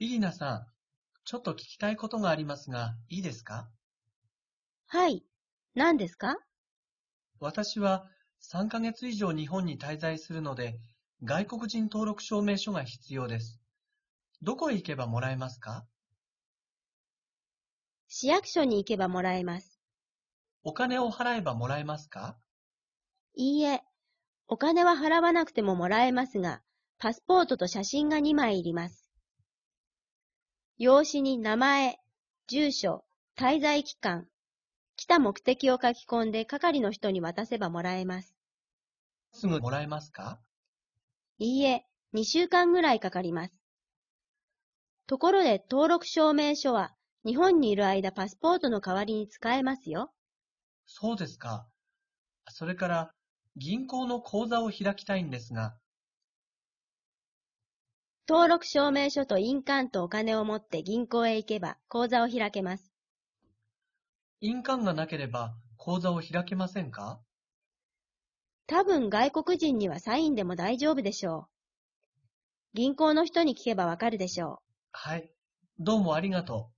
イリナさん、ちょっと聞きたいことがありますが、いいですかはい。何ですか私は3ヶ月以上日本に滞在するので、外国人登録証明書が必要です。どこへ行けばもらえますか市役所に行けばもらえます。お金を払えばもらえますかいいえ、お金は払わなくてももらえますが、パスポートと写真が2枚いります。用紙に名前、住所、滞在期間、来た目的を書き込んで係の人に渡せばもらえます。すぐもらえますかいいえ、2週間ぐらいかかります。ところで登録証明書は日本にいる間パスポートの代わりに使えますよ。そうですか。それから銀行の口座を開きたいんですが、登録証明書と印鑑とお金を持って銀行へ行けば口座を開けます。印鑑がなければ口座を開けませんか多分外国人にはサインでも大丈夫でしょう。銀行の人に聞けばわかるでしょう。はい。どうもありがとう。